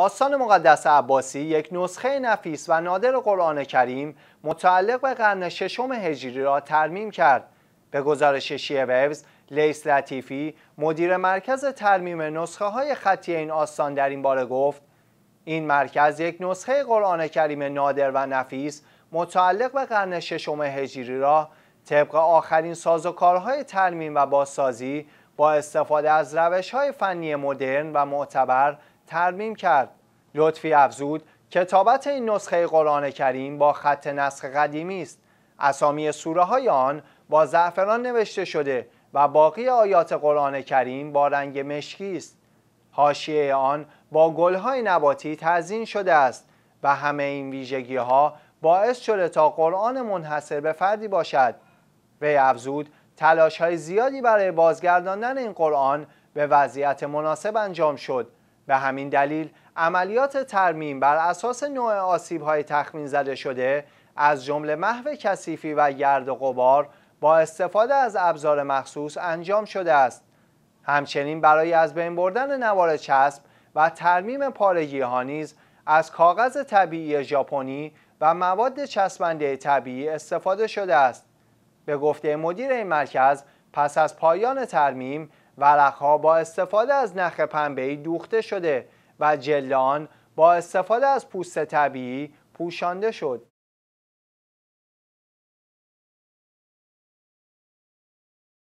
آستان مقدس عباسی یک نسخه نفیس و نادر قرآن کریم متعلق به قرن ششم هجری را ترمیم کرد. به گزارش شیعه ویوز، لیس لطیفی مدیر مرکز ترمیم نسخه های خطی این آستان در این باره گفت این مرکز یک نسخه قرآن کریم نادر و نفیس متعلق به قرن ششم هجری را طبق آخرین ساز و کارهای ترمیم و بازسازی با استفاده از روش های فنی مدرن و معتبر ترمیم کرد لطفی افزود کتابت این نسخه قرآن کریم با خط نسخ قدیمی است اسامی سوره های آن با زعفران نوشته شده و باقی آیات قرآن کریم با رنگ مشکی است حاشیه آن با های نباتی تزین شده است و همه این ویژگی ها باعث شده تا قرآن منحصر به فردی باشد وی افزود تلاش های زیادی برای بازگرداندن این قرآن به وضعیت مناسب انجام شد به همین دلیل عملیات ترمیم بر اساس نوع آسیب های تخمین زده شده از جمله محو کثیفی و گرد و غبار با استفاده از ابزار مخصوص انجام شده است همچنین برای از بین بردن نوار چسب و ترمیم پارگی ها نیز از کاغذ طبیعی ژاپنی و مواد چسبنده طبیعی استفاده شده است به گفته مدیر این مرکز پس از پایان ترمیم ورقها با استفاده از نخ پنبه‌ای دوخته شده و جلان با استفاده از پوست طبیعی پوشانده شد